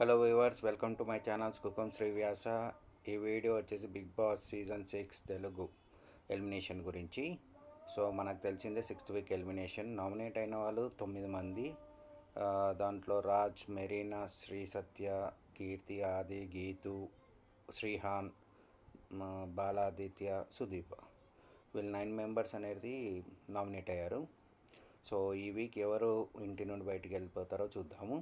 hello viewers welcome to my channels Sri Srivyasa ఈ video వచ్చేసి Bigg Boss season six Telugu elimination గురించి so మనకు తెలిసిందే సిక్స్త్ వీక్ ఎలిమినేషన్ నామినేట్ అయిన వాళ్ళు తొమ్మిది మంది దాంట్లో రాజ్ మెరీనా శ్రీ సత్య కీర్తి ఆది గీతు శ్రీహాన్ బాలాదిత్య సుదీప్ వీళ్ళు నైన్ మెంబర్స్ అనేది నామినేట్ అయ్యారు సో ఈ వీక్ ఎవరు ఇంటి నుండి బయటికి వెళ్ళిపోతారో చూద్దాము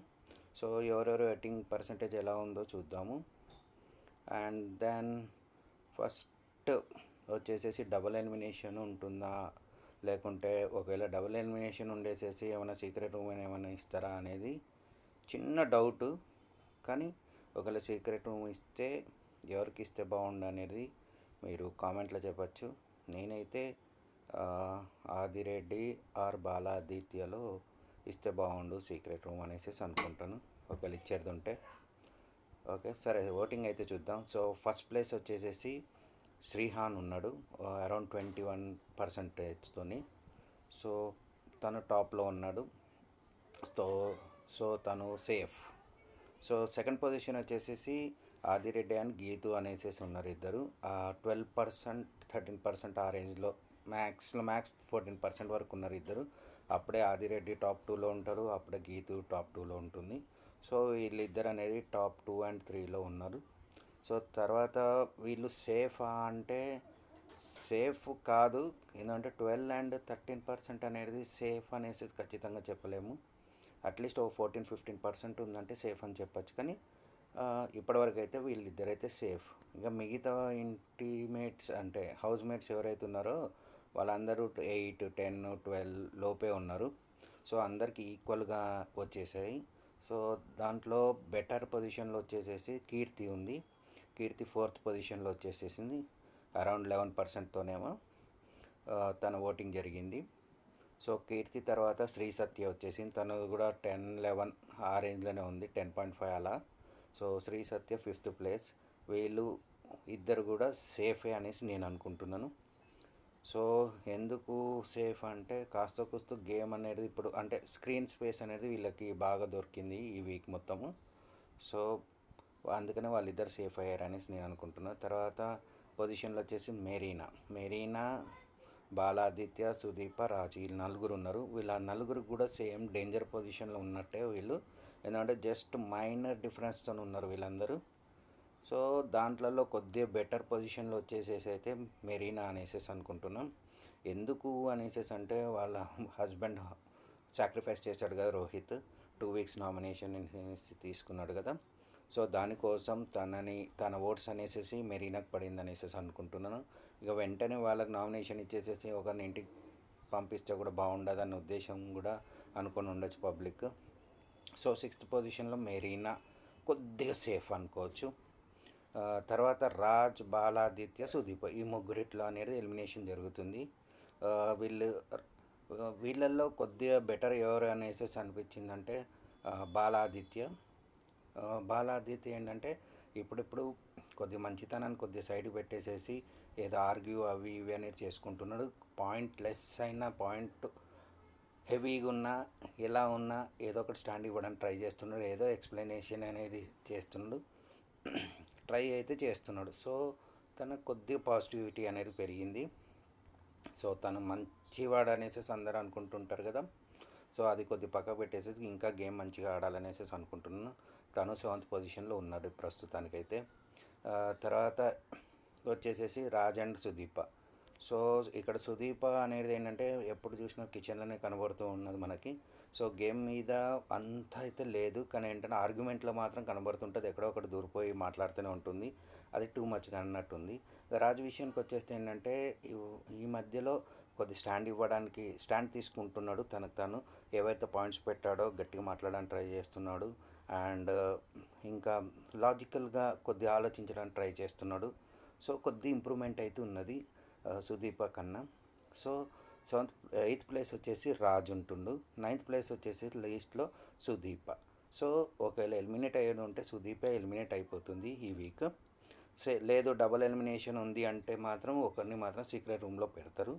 సో ఎవరెవరు ఎట్టింగ్ పర్సంటేజ్ ఎలా ఉందో చూద్దాము అండ్ దెన్ ఫస్ట్ వచ్చేసేసి డబుల్ ఎలిమినేషన్ ఉంటుందా లేకుంటే ఒకవేళ డబుల్ ఎలిమినేషన్ ఉండేసేసి ఏమైనా సీక్రెట్ రూమ్ ఏమైనా ఇస్తారా అనేది చిన్న డౌట్ కానీ ఒకవేళ సీక్రెట్ రూమ్ ఇస్తే ఎవరికి ఇస్తే బాగుండు అనేది మీరు కామెంట్లో చెప్పచ్చు నేనైతే ఆదిరెడ్డి ఆర్ బాలాదిత్యలో ఇస్తే బాగుండు సీక్రెట్ రూమ్ అనేసి అనుకుంటాను ఒకవేళ ఇచ్చేది ఉంటే ఓకే సరే ఓటింగ్ అయితే చూద్దాం సో ఫస్ట్ ప్లేస్ వచ్చేసేసి శ్రీహాన్ ఉన్నాడు అరౌండ్ ట్వంటీ వన్ పర్సెంటేజ్తో సో తను టాప్లో ఉన్నాడు సో సో తను సేఫ్ సో సెకండ్ పొజిషన్ వచ్చేసేసి ఆదిరెడ్డి అండ్ గీతు అనేసి ఉన్నారు ఇద్దరు ట్వెల్వ్ పర్సెంట్ థర్టీన్ పర్సెంట్ ఆ రేంజ్లో మ్యాక్స్లో మ్యాక్స్ ఫోర్టీన్ పర్సెంట్ వరకు ఉన్నారు ఇద్దరు అప్పుడే ఆదిరెడ్డి టాప్ టూలో ఉంటారు అప్పుడే గీతు టాప్ టూలో ఉంటుంది సో వీళ్ళిద్దరు అనేది టాప్ టూ అండ్ త్రీలో ఉన్నారు సో తర్వాత వీళ్ళు సేఫా అంటే సేఫ్ కాదు ఎందుకంటే ట్వెల్వ్ అండ్ థర్టీన్ పర్సెంట్ అనేది సేఫ్ అనేసి ఖచ్చితంగా చెప్పలేము అట్లీస్ట్ ఓ ఫోర్టీన్ ఫిఫ్టీన్ పర్సెంట్ ఉందంటే సేఫ్ అని చెప్పచ్చు కానీ ఇప్పటివరకు అయితే వీళ్ళిద్దరైతే సేఫ్ ఇంకా మిగతా ఇంటిమేట్స్ అంటే హౌస్ మేట్స్ ఎవరైతే ఉన్నారో వాళ్ళందరూ ఎయిట్ టెన్ ట్వెల్వ్ లోపే ఉన్నారు సో అందరికీ ఈక్వల్గా వచ్చేసాయి సో దాంట్లో బెటర్ పొజిషన్లో వచ్చేసేసి కీర్తి ఉంది కీర్తి ఫోర్త్ పొజిషన్లో వచ్చేసేసింది అరౌండ్ లెవెన్ పర్సెంట్తోనేమో తన ఓటింగ్ జరిగింది సో కీర్తి తర్వాత శ్రీ సత్య వచ్చేసింది తను కూడా టెన్ లెవెన్ ఆ రేంజ్లోనే ఉంది టెన్ పాయింట్ ఫైవ్ అలా so Sri Satya fifth place వీళ్ళు ఇద్దరు కూడా సేఫే అనేసి నేను అనుకుంటున్నాను సో ఎందుకు సేఫ్ అంటే కాస్త కూస్త గేమ్ అనేది ఇప్పుడు అంటే స్క్రీన్ స్పేస్ అనేది వీళ్ళకి బాగా దొరికింది ఈ వీక్ మొత్తము సో అందుకనే వాళ్ళిద్దరు సేఫ్ అయ్యారనేసి నేను అనుకుంటున్నాను తర్వాత పొజిషన్లో వచ్చేసి మెరీనా మెరీనా బాలాదిత్య సుదీప రాజు వీళ్ళు నలుగురు ఉన్నారు వీళ్ళ నలుగురు కూడా సేమ్ డేంజర్ పొజిషన్లో ఉన్నట్టే వీళ్ళు ఎందుకంటే జస్ట్ మైనర్ డిఫరెన్స్తో ఉన్నారు వీళ్ళందరూ సో దాంట్లలో కొద్దిగా బెటర్ పొజిషన్లో వచ్చేసేసి అయితే మెరీనా అనేసేసి అనుకుంటున్నాం ఎందుకు అనేసేసి అంటే వాళ్ళ హస్బెండ్ సాక్రిఫైస్ చేశాడు కదా రోహిత్ టూ వీక్స్ నామినేషన్ తీసుకున్నాడు కదా సో దానికోసం తనని తన ఓట్స్ అనేసి మెరీనాకు పడింది అనేసేసి అనుకుంటున్నాను ఇక వెంటనే వాళ్ళకి నామినేషన్ ఇచ్చేసేసి ఒకరిని ఇంటికి పంపిస్తే కూడా అనే ఉద్దేశం కూడా అనుకొని ఉండొచ్చు పబ్లిక్ సో సిక్స్త్ పొజిషన్లో మెరీనా కొద్దిగా సేఫ్ అనుకోవచ్చు తర్వాత రాజ్ బాలాదిత్య సుదీప్ ఈ ముగ్గురిట్లో అనేది ఎలిమినేషన్ జరుగుతుంది వీళ్ళు వీళ్ళల్లో కొద్దిగా బెటర్ ఎవరు అనేసి అనిపించిందంటే బాలాదిత్య బాలాదిత్య ఏంటంటే ఇప్పుడిప్పుడు కొద్ది మంచితనాన్ని కొద్ది సైడ్ పెట్టేసేసి ఏదో ఆర్గ్యూ అవి ఇవి అనేది చేసుకుంటున్నాడు పాయింట్ లెస్ అయినా పాయింట్ హెవీగా ఉన్నా ఎలా ఉన్నా ఏదో ఒకటి స్టాండ్ ఇవ్వడానికి ట్రై చేస్తున్నాడు ఏదో ఎక్స్ప్లెనేషన్ అనేది చేస్తున్నాడు ట్రై అయితే చేస్తున్నాడు సో తన కొద్దిగా పాజిటివిటీ అనేది పెరిగింది సో తను మంచివాడు అనేసేసి అందరూ అనుకుంటుంటారు కదా సో అది కొద్ది పక్క పెట్టేసేసి ఇంకా గేమ్ మంచిగా ఆడాలనేసేసి అనుకుంటున్నాను తను సెవెంత్ పొజిషన్లో ఉన్నాడు ప్రస్తుతానికైతే తర్వాత వచ్చేసేసి రాజ్ అండ్ సుదీప సో ఇక్కడ సుదీప అనేది ఏంటంటే ఎప్పుడు చూసినా కిచెన్లోనే కనబడుతూ ఉన్నది మనకి సో గేమ్ మీద అంత అయితే లేదు కానీ ఏంటంటే ఆర్గ్యుమెంట్లో మాత్రం కనబడుతుంటుంది ఎక్కడో ఒకటి దూరిపోయి మాట్లాడుతూనే ఉంటుంది అది టూ మచ్ అన్నట్టుంది రాజు విషయానికి వచ్చేస్తే ఏంటంటే ఈ మధ్యలో కొద్ది స్టాండ్ ఇవ్వడానికి స్టాండ్ తీసుకుంటున్నాడు తనకు తను ఏవైతే పాయింట్స్ పెట్టాడో గట్టిగా మాట్లాడడానికి ట్రై చేస్తున్నాడు అండ్ ఇంకా లాజికల్గా కొద్ది ఆలోచించడానికి ట్రై చేస్తున్నాడు సో కొద్ది ఇంప్రూవ్మెంట్ అయితే ఉన్నది సుదీప కన్నా సో సెవెంత్ ఎయిత్ ప్లేస్ వచ్చేసి రాజ్ ఉంటుండు నైన్త్ ప్లేస్ వచ్చేసి లీస్ట్లో సుదీప సో ఒకవేళ ఎలిమినేట్ అయ్యేది ఉంటే సుదీపే ఎలిమినేట్ అయిపోతుంది ఈ వీక్ సే లేదు డబుల్ ఎలిమినేషన్ ఉంది అంటే మాత్రం ఒకరిని మాత్రం సీక్రెట్ రూమ్లో పెడతారు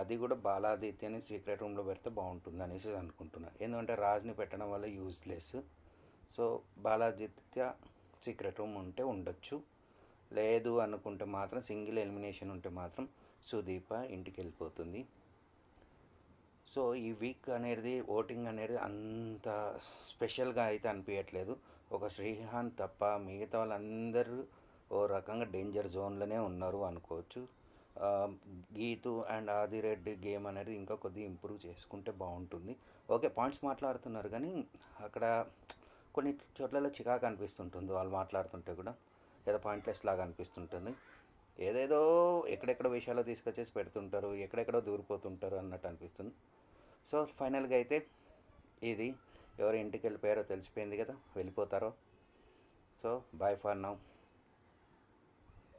అది కూడా బాలాదిత్యని సీక్రెట్ రూమ్లో పెడితే బాగుంటుంది అనేసి అనుకుంటున్నాను ఎందుకంటే రాజ్ని పెట్టడం వల్ల useless so Baladitya secret room ఉంటే ఉండొచ్చు లేదు అనుకుంటే మాత్రం సింగిల్ ఎలిమినేషన్ ఉంటే మాత్రం సుదీప ఇంటికి వెళ్ళిపోతుంది సో ఈ వీక్ అనేది ఓటింగ్ అనేది అంత స్పెషల్గా అయితే అనిపించట్లేదు ఒక శ్రీహాంత్ తప్ప మిగతా వాళ్ళందరూ ఓ రకంగా డేంజర్ జోన్లోనే ఉన్నారు అనుకోవచ్చు గీతు అండ్ ఆదిరెడ్డి గేమ్ అనేది ఇంకా కొద్దిగా ఇంప్రూవ్ చేసుకుంటే బాగుంటుంది ఓకే పాయింట్స్ మాట్లాడుతున్నారు కానీ అక్కడ కొన్ని చోట్లలో చికాకు అనిపిస్తుంటుంది వాళ్ళు మాట్లాడుతుంటే కూడా లేదా పాయింట్లెస్ లాగా అనిపిస్తుంటుంది ఏదేదో ఎక్కడెక్కడ విషయాలు తీసుకొచ్చేసి పెడుతుంటారు ఎక్కడెక్కడో దూరిపోతుంటారు అన్నట్టు అనిపిస్తుంది సో ఫైనల్గా అయితే ఇది ఎవరు ఇంటికి వెళ్ళిపోయారో తెలిసిపోయింది కదా వెళ్ళిపోతారో సో బాయ్ ఫర్ నౌ